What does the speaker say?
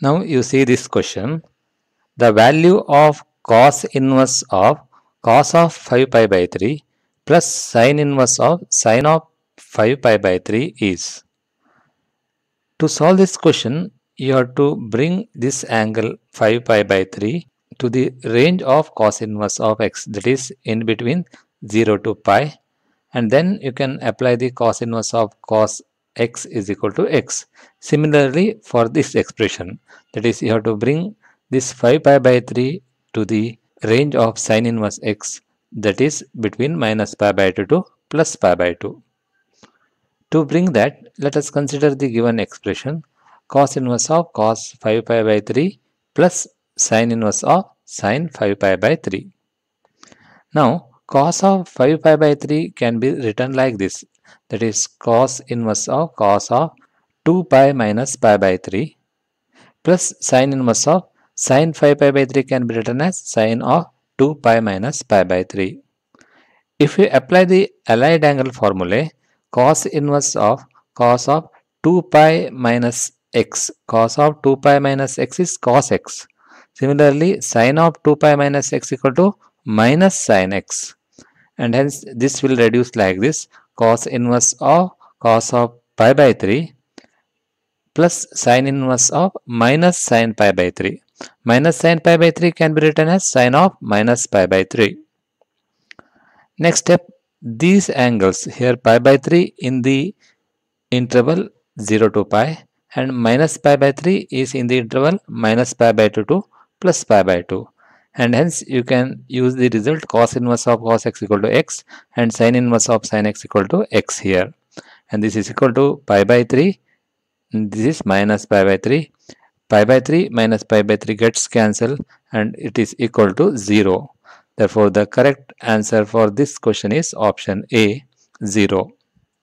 Now you see this question. The value of cos inverse of cos of 5 pi by 3 plus sine inverse of sine of 5 pi by 3 is. To solve this question, you have to bring this angle 5 pi by 3 to the range of cos inverse of x that is in between 0 to pi and then you can apply the cos inverse of cos x is equal to x. Similarly, for this expression, that is, you have to bring this 5 pi by 3 to the range of sine inverse x, that is, between minus pi by 2 to plus pi by 2. To bring that, let us consider the given expression cos inverse of cos 5 pi by 3 plus sine inverse of sine 5 pi by 3. Now, cos of 5 pi by 3 can be written like this that is cos inverse of cos of 2 pi minus pi by 3 plus sine inverse of sine 5 pi by 3 can be written as sine of 2 pi minus pi by 3. If we apply the allied angle formulae, cos inverse of cos of 2 pi minus x, cos of 2 pi minus x is cos x. Similarly, sine of 2 pi minus x equal to minus sine x. And hence this will reduce like this cos inverse of cos of pi by 3 plus sine inverse of minus sine pi by 3. Minus sine pi by 3 can be written as sine of minus pi by 3. Next step, these angles here pi by 3 in the interval 0 to pi and minus pi by 3 is in the interval minus pi by 2 to plus pi by 2 and hence you can use the result cos inverse of cos x equal to x and sin inverse of sin x equal to x here and this is equal to pi by 3 this is minus pi by 3 pi by 3 minus pi by 3 gets cancelled and it is equal to 0 therefore the correct answer for this question is option a 0